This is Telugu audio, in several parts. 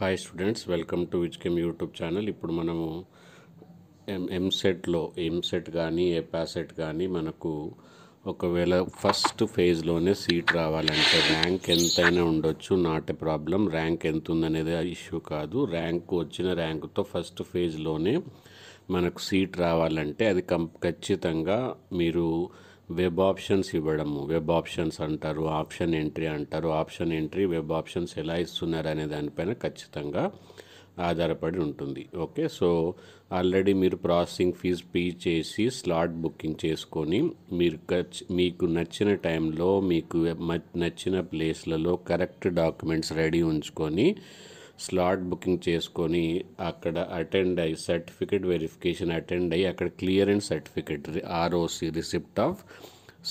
hi students welcome to Chem YouTube channel ఇప్పుడు మనము ఎం ఎంసెట్లో ఎంసెట్ కానీ ఎపాసెట్ కానీ మనకు ఒకవేళ ఫస్ట్ ఫేజ్లోనే సీట్ రావాలంటే ర్యాంక్ ఎంతైనా ఉండొచ్చు నాట్ ఏ ప్రాబ్లం ర్యాంక్ ఎంత ఉందనేది ఇష్యూ కాదు ర్యాంక్ వచ్చిన ర్యాంకుతో ఫస్ట్ ఫేజ్లోనే మనకు సీట్ రావాలంటే అది కం ఖచ్చితంగా మీరు వెబ్ ఆప్షన్స్ ఇవ్వడము వెబ్ ఆప్షన్స్ అంటారు ఆప్షన్ ఎంట్రీ అంటారు ఆప్షన్ ఎంట్రీ వెబ్ ఆప్షన్స్ ఎలా ఇస్తున్నారు అనే దానిపైన ఖచ్చితంగా ఆధారపడి ఉంటుంది ఓకే సో ఆల్రెడీ మీరు ప్రాసెసింగ్ ఫీజ్ పే చేసి స్లాట్ బుకింగ్ చేసుకొని మీరు మీకు నచ్చిన టైంలో మీకు నచ్చిన ప్లేస్లలో కరెక్ట్ డాక్యుమెంట్స్ రెడీ ఉంచుకొని స్లాట్ బుకింగ్ చేసుకొని అక్కడ అటెండ్ అయ్యి సర్టిఫికేట్ వెరిఫికేషన్ అటెండ్ అయ్యి అక్కడ clearance certificate ROC receipt of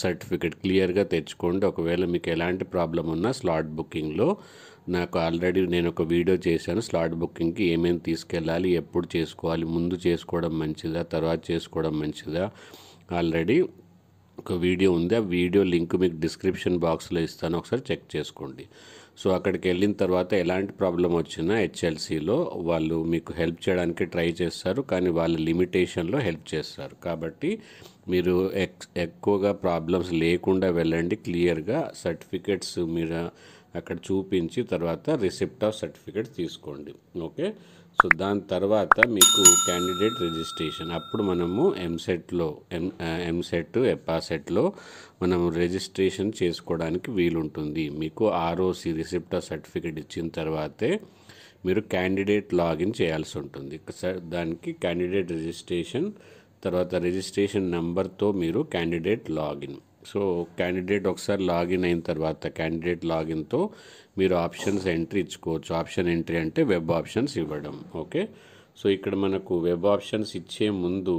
certificate క్లియర్గా తెచ్చుకోండి ఒకవేళ మీకు ఎలాంటి ప్రాబ్లం ఉన్నా స్లాట్ బుకింగ్లో నాకు ఆల్రెడీ నేను ఒక వీడియో చేశాను స్లాట్ బుకింగ్కి ఏమేమి తీసుకెళ్ళాలి ఎప్పుడు చేసుకోవాలి ముందు చేసుకోవడం మంచిదా తర్వాత చేసుకోవడం మంచిదా ఆల్రెడీ ఒక వీడియో ఉంది ఆ వీడియో లింక్ మీకు డిస్క్రిప్షన్ బాక్స్లో ఇస్తాను ఒకసారి చెక్ చేసుకోండి సో అక్కడికి వెళ్ళిన తర్వాత ఎలాంటి ప్రాబ్లం వచ్చినా హెచ్ఎల్సిలో వాళ్ళు మీకు హెల్ప్ చేయడానికి ట్రై చేస్తారు కానీ వాళ్ళ లిమిటేషన్లో హెల్ప్ చేస్తారు కాబట్టి మీరు ఎక్కువగా ప్రాబ్లమ్స్ లేకుండా వెళ్ళండి క్లియర్గా సర్టిఫికెట్స్ మీరు అక్కడ చూపించి తర్వాత రిసిప్ట్ ఆఫ్ సర్టిఫికెట్ తీసుకోండి ఓకే సో దాని తర్వాత మీకు క్యాండిడేట్ రిజిస్ట్రేషన్ అప్పుడు మనము ఎంసెట్లో ఎం ఎంసెట్ ఎపాసెట్లో మనం రిజిస్ట్రేషన్ చేసుకోవడానికి వీలుంటుంది మీకు ఆర్ఓసి రిసిప్ట్ సర్టిఫికేట్ ఇచ్చిన తర్వాతే మీరు క్యాండిడేట్ లాగిన్ చేయాల్సి ఉంటుంది దానికి క్యాండిడేట్ రిజిస్ట్రేషన్ తర్వాత రిజిస్ట్రేషన్ నెంబర్తో మీరు క్యాండిడేట్ లాగిన్ సో క్యాండిడేట్ ఒకసారి లాగిన్ అయిన తర్వాత క్యాండిడేట్ లాగిన్తో మీరు ఆప్షన్స్ ఎంట్రీ ఇచ్చుకోవచ్చు ఆప్షన్ ఎంట్రీ అంటే వెబ్ ఆప్షన్స్ ఇవ్వడం ఓకే సో ఇక్కడ మనకు వెబ్ ఆప్షన్స్ ఇచ్చే ముందు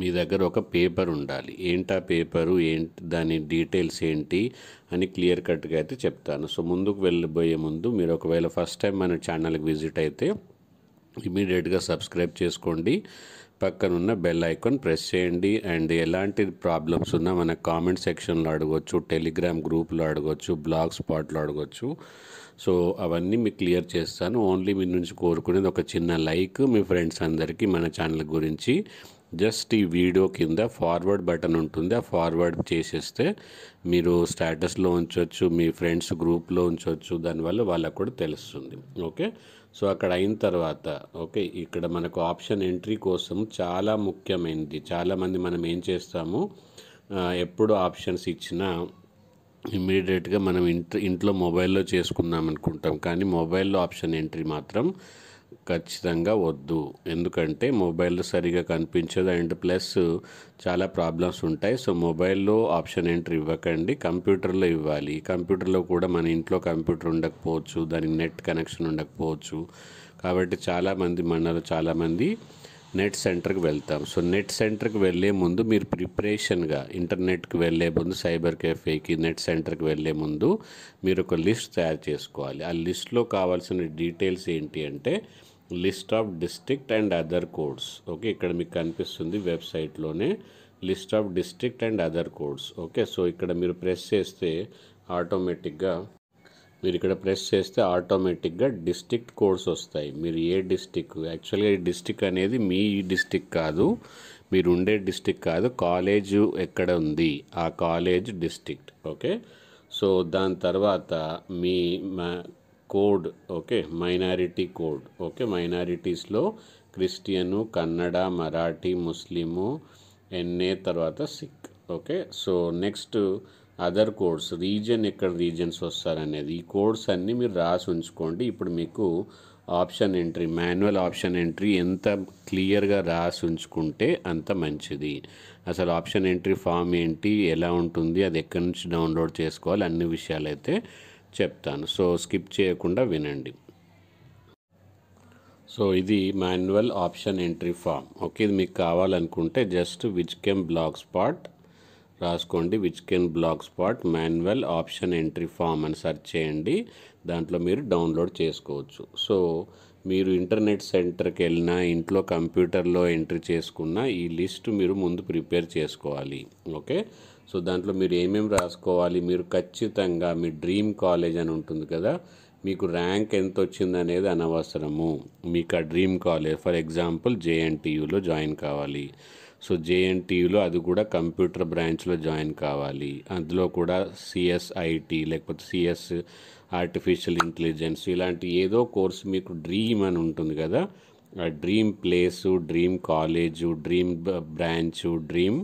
మీ దగ్గర ఒక పేపర్ ఉండాలి ఏంటా పేపరు ఏంటి దాని డీటెయిల్స్ ఏంటి అని క్లియర్ కట్గా అయితే చెప్తాను సో ముందుకు వెళ్ళబోయే ముందు మీరు ఒకవేళ ఫస్ట్ టైం మన ఛానల్కి విజిట్ అయితే ఇమీడియట్గా సబ్స్క్రైబ్ చేసుకోండి పక్కనున్న బెల్ ఐకాన్ ప్రెస్ చేయండి అండ్ ఎలాంటి ప్రాబ్లమ్స్ ఉన్నా మన కామెంట్ సెక్షన్లో అడగొచ్చు టెలిగ్రామ్ గ్రూప్లో అడగవచ్చు బ్లాగ్ స్పాట్లో అడగవచ్చు సో అవన్నీ మీకు క్లియర్ చేస్తాను ఓన్లీ మీ నుంచి కోరుకునేది ఒక చిన్న లైక్ మీ ఫ్రెండ్స్ అందరికీ మన ఛానల్ గురించి జస్ట్ ఈ వీడియో కింద ఫార్వర్డ్ బటన్ ఉంటుంది ఆ ఫార్వర్డ్ చేసేస్తే మీరు స్టేటస్లో ఉంచవచ్చు మీ ఫ్రెండ్స్ గ్రూప్లో ఉంచవచ్చు దానివల్ల వాళ్ళకు కూడా తెలుస్తుంది ఓకే సో అక్కడ అయిన తర్వాత ఓకే ఇక్కడ మనకు ఆప్షన్ ఎంట్రీ కోసం చాలా ముఖ్యమైనది చాలామంది మనం ఏం చేస్తాము ఎప్పుడు ఆప్షన్స్ ఇచ్చినా ఇమ్మీడియట్గా మనం ఇంట్ ఇంట్లో మొబైల్లో చేసుకుందాం అనుకుంటాం కానీ మొబైల్లో ఆప్షన్ ఎంట్రీ మాత్రం ఖచ్చితంగా వద్దు ఎందుకంటే మొబైల్లో సరిగా కనిపించదు అండ్ ప్లస్ చాలా ప్రాబ్లమ్స్ ఉంటాయి సో మొబైల్లో ఆప్షన్ ఎంట్రీ ఇవ్వకండి కంప్యూటర్లో ఇవ్వాలి కంప్యూటర్లో కూడా మన ఇంట్లో కంప్యూటర్ ఉండకపోవచ్చు దానికి నెట్ కనెక్షన్ ఉండకపోవచ్చు కాబట్టి చాలామంది మనలో చాలామంది నెట్ సెంటర్కి వెళ్తాం సో నెట్ సెంటర్కి వెళ్ళే ముందు మీరు ప్రిపరేషన్గా ఇంటర్నెట్కి వెళ్ళే ముందు సైబర్ కెఫేకి నెట్ సెంటర్కి వెళ్ళే ముందు మీరు ఒక లిస్ట్ తయారు చేసుకోవాలి ఆ లిస్ట్లో కావాల్సిన డీటెయిల్స్ ఏంటి అంటే list of district and other codes okay ఇక్కడ మీకు కనిపిస్తుంది వెబ్సైట్లోనే list of district and other codes okay so ఇక్కడ మీరు ప్రెస్ చేస్తే ఆటోమేటిక్గా మీరు ఇక్కడ ప్రెస్ చేస్తే ఆటోమేటిక్గా డిస్టిక్ కోడ్స్ వస్తాయి మీరు ఏ డిస్టిక్ యాక్చువల్గా ఈ డిస్టిక్ అనేది మీ డిస్టిక్ కాదు మీరు ఉండే డిస్టిక్ కాదు కాలేజు ఎక్కడ ఉంది ఆ కాలేజ్ డిస్టిక్ ఓకే సో దాని తర్వాత మీ code okay minority code okay మైనారిటీస్లో Christian Kannada Marathi Muslim N తర్వాత Sikh okay so next other codes region ఎక్కడ రీజన్స్ వస్తారనేది ఈ కోడ్స్ అన్నీ మీరు రాసి ఉంచుకోండి ఇప్పుడు మీకు option entry manual option entry ఎంత క్లియర్గా రాసి ఉంచుకుంటే అంత మంచిది అసలు ఆప్షన్ ఎంట్రీ ఫామ్ ఏంటి ఎలా ఉంటుంది అది ఎక్కడి నుంచి డౌన్లోడ్ చేసుకోవాలి అన్ని విషయాలు అయితే చెప్తాను సో స్కిప్ చేయకుండా వినండి సో ఇది manual option entry form okay ఇది మీకు కావాలనుకుంటే just Vij Chem blogspot రాసుకోండి Vij Chem blogspot manual option entry form అని సెర్చ్ చేయండి దాంట్లో మీరు డౌన్లోడ్ చేసుకోవచ్చు సో మీరు ఇంటర్నెట్ సెంటర్కి వెళ్ళినా ఇంట్లో కంప్యూటర్లో ఎంట్రీ చేసుకున్న ఈ లిస్ట్ మీరు ముందు ప్రిపేర్ చేసుకోవాలి ఓకే సో దాంట్లో మీరు ఏమేమి రాసుకోవాలి మీరు ఖచ్చితంగా మీ డ్రీమ్ కాలేజ్ అని ఉంటుంది కదా మీకు ర్యాంక్ ఎంత వచ్చింది అనేది అనవసరము మీకు ఆ డ్రీమ్ కాలేజ్ ఫర్ ఎగ్జాంపుల్ జేఎన్టీయూలో జాయిన్ కావాలి సో జేఎన్టీయులో అది కూడా కంప్యూటర్ బ్రాంచ్లో జాయిన్ కావాలి అందులో కూడా సిఎస్ఐటి లేకపోతే సిఎస్ ఆర్టిఫిషియల్ ఇంటెలిజెన్స్ ఇలాంటి ఏదో కోర్స్ మీకు డ్రీమ్ అని ఉంటుంది కదా ఆ dream place dream college dream branch dream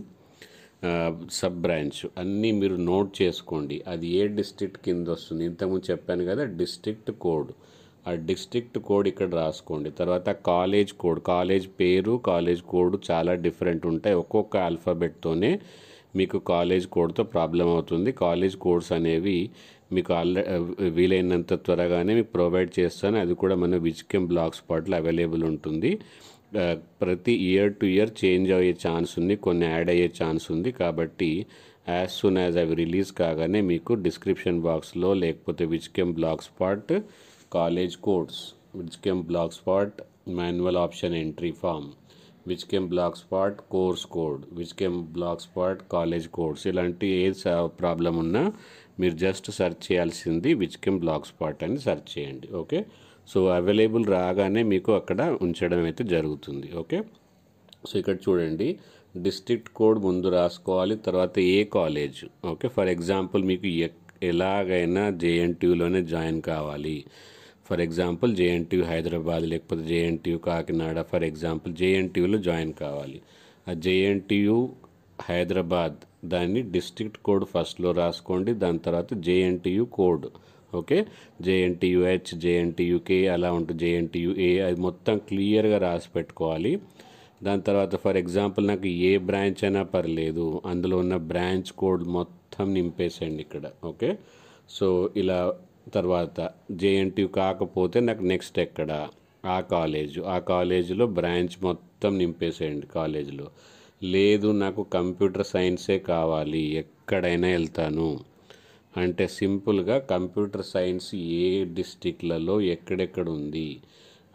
sub branch అన్నీ మీరు నోట్ చేసుకోండి అది ఏ డిస్ట్రిక్ట్ కింద వస్తుంది ఇంతకుముందు చెప్పాను కదా డిస్ట్రిక్ట్ కోడ్ ఆ డిస్ట్రిక్ట్ కోడ్ ఇక్కడ రాసుకోండి తర్వాత కాలేజ్ కోడ్ కాలేజ్ పేరు కాలేజ్ కోడ్ చాలా డిఫరెంట్ ఉంటాయి ఒక్కొక్క ఆల్ఫాబెట్తోనే మీకు కాలేజ్ కోడ్తో ప్రాబ్లం అవుతుంది కాలేజ్ కోడ్స్ అనేవి మీకు ఆల్రెడీ వీలైనంత త్వరగానే మీకు ప్రొవైడ్ చేస్తాను అది కూడా మన విజికెం బ్లాక్ స్పాట్లో అవైలబుల్ ఉంటుంది ప్రతి ఇయర్ టు ఇయర్ చేంజ్ అయ్యే ఛాన్స్ ఉంది కొన్ని యాడ్ అయ్యే ఛాన్స్ ఉంది కాబట్టి యాజ్ సూన్ యాజ్ అవి రిలీజ్ కాగానే మీకు డిస్క్రిప్షన్ బాక్స్లో లేకపోతే Vijchem blogspot Chem blogspot manual option entry form Vij Chem blogspot course code Vij Chem blogspot college course ఇలాంటి ఏ ప్రాబ్లం ఉన్నా మీరు జస్ట్ సెర్చ్ చేయాల్సింది విచ్ కెమ్ బ్లాక్ స్పాట్ అని సెర్చ్ చేయండి ఓకే సో అవైలబుల్ రాగానే మీకు అక్కడ ఉంచడం అయితే జరుగుతుంది ఓకే సో ఇక్కడ చూడండి డిస్ట్రిక్ట్ కోడ్ ముందు రాసుకోవాలి తర్వాత ఏ కాలేజ్ ఓకే ఫర్ ఎగ్జాంపుల్ మీకు ఎలాగైనా జేఎన్టీయూలోనే జాయిన్ కావాలి ఫర్ ఎగ్జాంపుల్ జేఎన్టీయూ హైదరాబాద్ లేకపోతే జేఎన్టీయూ కాకినాడ ఫర్ ఎగ్జాంపుల్ జేఎన్టీయూలో జాయిన్ కావాలి ఆ జేఎన్టీయూ హైదరాబాద్ దాన్ని డిస్ట్రిక్ట్ కోడ్ ఫస్ట్లో రాసుకోండి దాని తర్వాత JNTU code okay JNTUH JNTUK అలా ఉంటుంది జేఎన్టీయూఏ అది మొత్తం క్లియర్గా రాసి పెట్టుకోవాలి దాని తర్వాత ఫర్ ఎగ్జాంపుల్ నాకు ఏ బ్రాంచ్ అయినా పర్లేదు అందులో ఉన్న బ్రాంచ్ కోడ్ మొత్తం మొత్తం నింపేసేయండి ఇక్కడ ఓకే సో ఇలా తర్వాత జేఎన్టీయూ కాకపోతే నాకు నెక్స్ట్ ఎక్కడ ఆ కాలేజ్ ఆ కాలేజీలో బ్రాంచ్ మొత్తం నింపేసేయండి కాలేజీలో లేదు నాకు కంప్యూటర్ సైన్సే కావాలి ఎక్కడైనా వెళ్తాను అంటే సింపుల్గా కంప్యూటర్ సైన్స్ ఏ డిస్టిక్లలో ఎక్కడెక్కడ ఉంది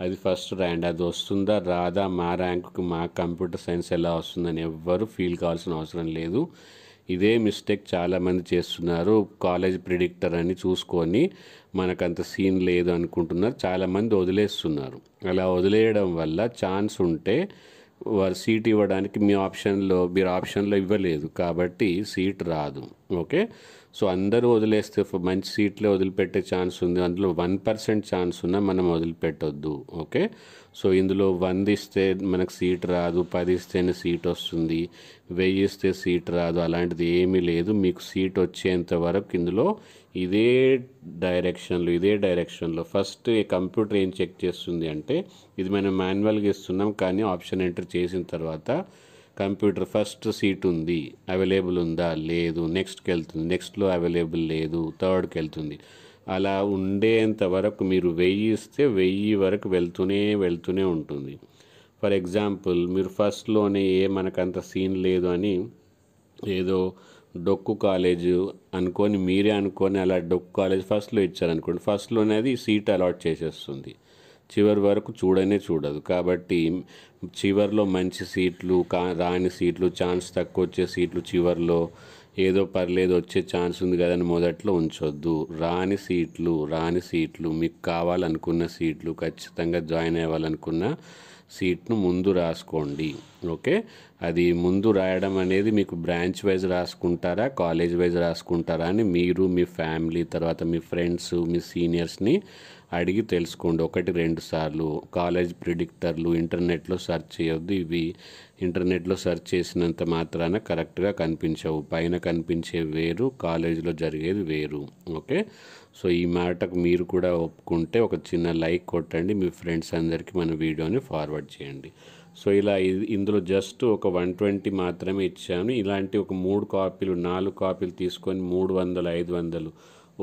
అది ఫస్ట్ ర్యాండ్ అది వస్తుందా రాదా మా ర్యాంకుకి మా కంప్యూటర్ సైన్స్ ఎలా వస్తుందని ఎవ్వరు ఫీల్ కావాల్సిన అవసరం లేదు ఇదే మిస్టేక్ చాలామంది చేస్తున్నారు కాలేజ్ ప్రిడిక్టర్ అని చూసుకొని మనకు అంత సీన్ లేదు అనుకుంటున్నారు చాలామంది వదిలేస్తున్నారు అలా వదిలేయడం వల్ల ఛాన్స్ ఉంటే వారు సీట్ ఇవ్వడానికి మీ ఆప్షన్లో మీరు ఆప్షన్లో ఇవ్వలేదు కాబట్టి సీట్ రాదు ఓకే సో అందరూ వదిలేస్తే మంచి సీట్లే వదిలిపెట్టే ఛాన్స్ ఉంది అందులో వన్ పర్సెంట్ ఛాన్స్ ఉన్నా మనం వదిలిపెట్టొద్దు ఓకే సో ఇందులో వంద ఇస్తే మనకు సీట్ రాదు పది ఇస్తేనే సీట్ వస్తుంది వెయ్యి ఇస్తే సీట్ రాదు అలాంటిది ఏమీ లేదు మీకు సీట్ వచ్చేంత వరకు ఇందులో ఇదే డైరెక్షన్లో ఇదే డైరెక్షన్లో ఫస్ట్ ఈ కంప్యూటర్ ఏం చెక్ చేస్తుంది అంటే ఇది మనం మాన్యువల్గా ఇస్తున్నాం కానీ ఆప్షన్ ఎంటర్ చేసిన తర్వాత కంప్యూటర్ ఫస్ట్ సీట్ ఉంది అవైలబుల్ ఉందా లేదు నెక్స్ట్కి వెళ్తుంది నెక్స్ట్లో అవైలబుల్ లేదు థర్డ్కి వెళ్తుంది అలా ఉండేంత వరకు మీరు వెయ్యి ఇస్తే వెయ్యి వరకు వెళ్తూనే వెళ్తూనే ఉంటుంది ఫర్ ఎగ్జాంపుల్ మీరు ఫస్ట్లోనే ఏ మనకంత సీన్ లేదు అని ఏదో డొక్కు కాలేజ్ అనుకొని మీరే అనుకొని అలా డొక్కు కాలేజ్ ఫస్ట్లో ఇచ్చారనుకోండి ఫస్ట్లోనే అది సీట్ అలాట్ చేసేస్తుంది చివరి వరకు చూడనే చూడదు కాబట్టి చివరిలో మంచి సీట్లు కా రాని సీట్లు ఛాన్స్ తక్కువ వచ్చే సీట్లు చివరిలో ఏదో పర్లేదు వచ్చే ఛాన్స్ ఉంది కదని మొదట్లో ఉంచొద్దు రాని సీట్లు రాని సీట్లు మీకు కావాలనుకున్న సీట్లు ఖచ్చితంగా జాయిన్ అవ్వాలనుకున్న సీట్ను ముందు రాసుకోండి ఓకే అది ముందు రాయడం అనేది మీకు బ్రాంచ్ వైజ్ రాసుకుంటారా కాలేజ్ వైజ్ రాసుకుంటారా అని మీరు మీ ఫ్యామిలీ తర్వాత మీ ఫ్రెండ్స్ మీ సీనియర్స్ని అడిగి తెలుసుకోండి ఒకటి రెండు సార్లు కాలేజ్ ప్రిడిక్టర్లు ఇంటర్నెట్లో సెర్చ్ చేయొద్దు ఇవి ఇంటర్నెట్లో సెర్చ్ చేసినంత మాత్రాన కరెక్ట్గా కనిపించవు పైన కనిపించే వేరు కాలేజీలో జరిగేది వేరు ఓకే సో ఈ మాటకు మీరు కూడా ఒప్పుకుంటే ఒక చిన్న లైక్ కొట్టండి మీ ఫ్రెండ్స్ అందరికీ మన వీడియోని ఫార్వర్డ్ చేయండి సో ఇలా ఇందులో జస్ట్ ఒక వన్ ట్వంటీ మాత్రమే ఇచ్చాను ఇలాంటి ఒక మూడు కాపీలు నాలుగు కాపీలు తీసుకొని మూడు వందలు ఐదు వందలు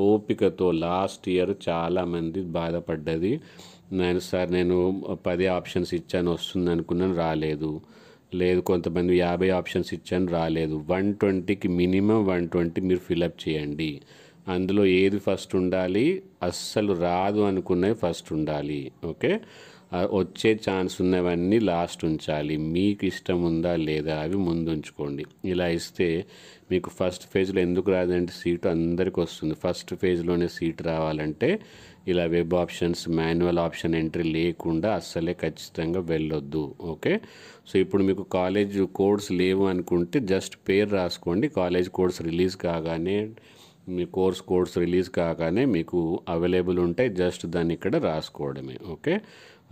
ఓపికతో లాస్ట్ ఇయర్ చాలామంది బాధపడ్డది నేను సార్ నేను పది ఆప్షన్స్ ఇచ్చాను వస్తుంది అనుకున్నాను రాలేదు లేదు కొంతమంది యాభై ఆప్షన్స్ ఇచ్చాను రాలేదు వన్ ట్వంటీకి మినిమం వన్ ట్వంటీ మీరు ఫిలప్ చేయండి అందులో ఏది ఫస్ట్ ఉండాలి అస్సలు రాదు అనుకున్నవి ఫస్ట్ ఉండాలి ఓకే వచ్చే ఛాన్స్ ఉన్నవన్నీ లాస్ట్ ఉంచాలి మీకు ఇష్టం ఉందా లేదా అవి ముందు ఉంచుకోండి ఇలా ఇస్తే మీకు ఫస్ట్ ఫేజ్లో ఎందుకు రాదంటే సీటు అందరికి వస్తుంది ఫస్ట్ ఫేజ్లోనే సీట్ రావాలంటే ఇలా web options manual option entry లేకుండా అస్సలే ఖచ్చితంగా వెళ్ళొద్దు ఓకే సో ఇప్పుడు మీకు కాలేజ్ కోడ్స్ లేవు అనుకుంటే జస్ట్ పేరు రాసుకోండి కాలేజ్ కోడ్స్ రిలీజ్ కాగానే మీ కోర్స్ కోడ్స్ రిలీజ్ కాగానే మీకు అవైలబుల్ ఉంటాయి జస్ట్ దాన్ని ఇక్కడ రాసుకోవడమే ఓకే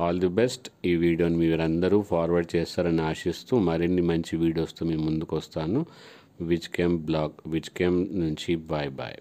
ఆల్ ది బెస్ట్ ఈ వీడియోని మీరందరూ ఫార్వర్డ్ చేస్తారని ఆశిస్తూ మరిన్ని మంచి వీడియోస్తో మేము ముందుకు వస్తాను విచ్ కెమ్ బ్లాగ్ విచ్ కెమ్ నుంచి బాయ్ బాయ్